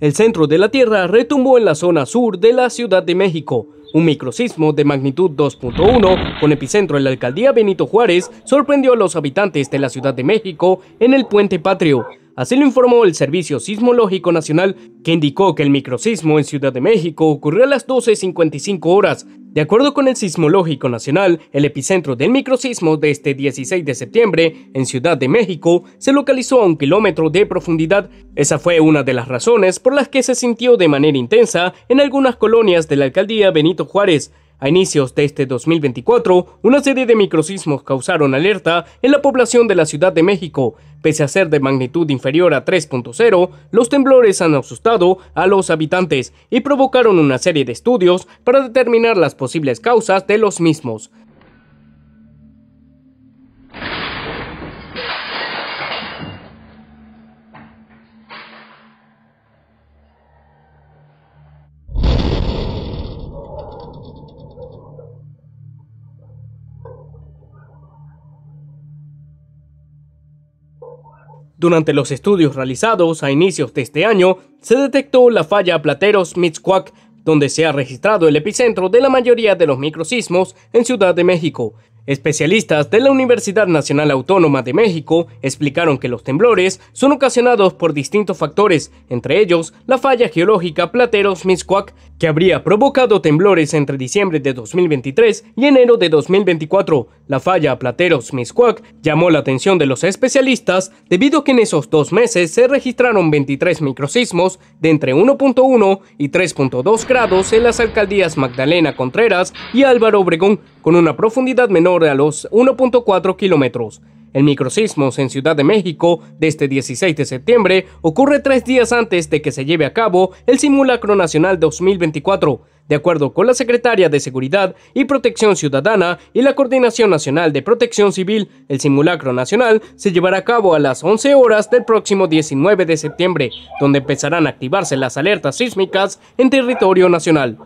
El centro de la Tierra retumbó en la zona sur de la Ciudad de México. Un microsismo de magnitud 2.1 con epicentro en la alcaldía Benito Juárez sorprendió a los habitantes de la Ciudad de México en el Puente Patrio. Así lo informó el Servicio Sismológico Nacional, que indicó que el microsismo en Ciudad de México ocurrió a las 12.55 horas, de acuerdo con el Sismológico Nacional, el epicentro del microsismo de este 16 de septiembre en Ciudad de México se localizó a un kilómetro de profundidad. Esa fue una de las razones por las que se sintió de manera intensa en algunas colonias de la alcaldía Benito Juárez, a inicios de este 2024, una serie de microsismos causaron alerta en la población de la Ciudad de México. Pese a ser de magnitud inferior a 3.0, los temblores han asustado a los habitantes y provocaron una serie de estudios para determinar las posibles causas de los mismos. Durante los estudios realizados a inicios de este año, se detectó la falla Plateros Mitzcuac, donde se ha registrado el epicentro de la mayoría de los microsismos en Ciudad de México, Especialistas de la Universidad Nacional Autónoma de México explicaron que los temblores son ocasionados por distintos factores, entre ellos la falla geológica Plateros Miscuac, que habría provocado temblores entre diciembre de 2023 y enero de 2024. La falla Plateros Miscuac llamó la atención de los especialistas debido a que en esos dos meses se registraron 23 microsismos de entre 1.1 y 3.2 grados en las alcaldías Magdalena Contreras y Álvaro Obregón, con una profundidad menor a los 1.4 kilómetros. El microsismo en Ciudad de México de este 16 de septiembre ocurre tres días antes de que se lleve a cabo el Simulacro Nacional 2024, de acuerdo con la Secretaria de Seguridad y Protección Ciudadana y la Coordinación Nacional de Protección Civil, el Simulacro Nacional se llevará a cabo a las 11 horas del próximo 19 de septiembre, donde empezarán a activarse las alertas sísmicas en territorio nacional.